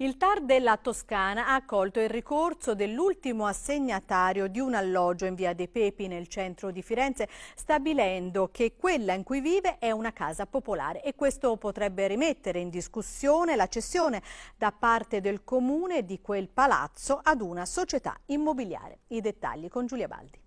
Il TAR della Toscana ha accolto il ricorso dell'ultimo assegnatario di un alloggio in via dei Pepi nel centro di Firenze, stabilendo che quella in cui vive è una casa popolare e questo potrebbe rimettere in discussione la cessione da parte del comune di quel palazzo ad una società immobiliare. I dettagli con Giulia Baldi.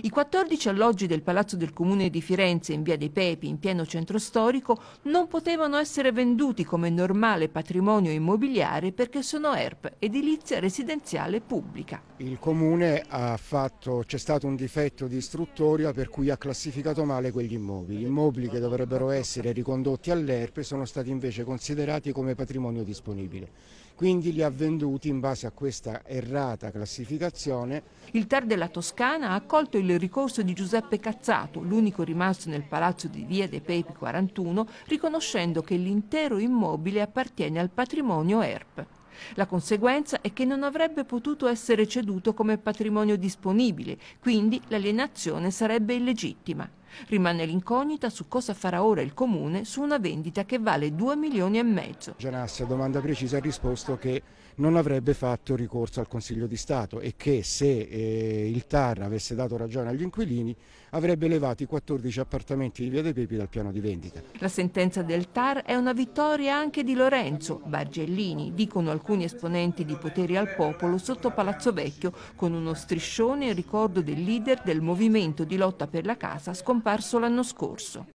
I 14 alloggi del Palazzo del Comune di Firenze in via dei Pepi, in pieno centro storico, non potevano essere venduti come normale patrimonio immobiliare perché sono ERP, edilizia residenziale pubblica. Il Comune ha fatto, c'è stato un difetto di istruttoria per cui ha classificato male quegli immobili. immobili che dovrebbero essere ricondotti all'ERP sono stati invece considerati come patrimonio disponibile. Quindi li ha venduti in base a questa errata classificazione. Il TAR della Toscana ha accolto il il ricorso di Giuseppe Cazzato, l'unico rimasto nel palazzo di Via dei Pepi 41, riconoscendo che l'intero immobile appartiene al patrimonio ERP. La conseguenza è che non avrebbe potuto essere ceduto come patrimonio disponibile, quindi l'alienazione sarebbe illegittima. Rimane l'incognita su cosa farà ora il comune su una vendita che vale 2 milioni e mezzo. Gianassi a domanda precisa ha risposto che non avrebbe fatto ricorso al Consiglio di Stato e che se eh, il TAR avesse dato ragione agli inquilini avrebbe elevato i 14 appartamenti di Via dei Pepi dal piano di vendita. La sentenza del TAR è una vittoria anche di Lorenzo. Bargellini dicono al alcuni esponenti di Poteri al Popolo sotto Palazzo Vecchio con uno striscione in ricordo del leader del movimento di lotta per la casa scomparso l'anno scorso.